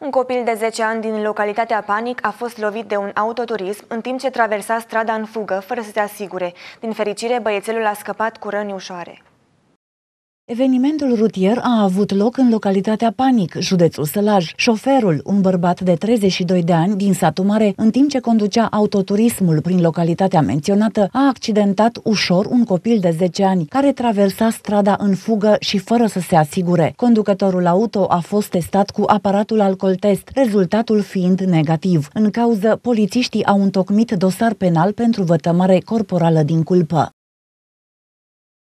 Un copil de 10 ani din localitatea Panic a fost lovit de un autoturism în timp ce traversa strada în fugă, fără să se asigure. Din fericire, băiețelul a scăpat cu răni ușoare. Evenimentul rutier a avut loc în localitatea Panic, județul Sălaj. Șoferul, un bărbat de 32 de ani din satul mare, în timp ce conducea autoturismul prin localitatea menționată, a accidentat ușor un copil de 10 ani care traversa strada în fugă și fără să se asigure. Conducătorul auto a fost testat cu aparatul alcool test, rezultatul fiind negativ. În cauză, polițiștii au întocmit dosar penal pentru vătămare corporală din culpă.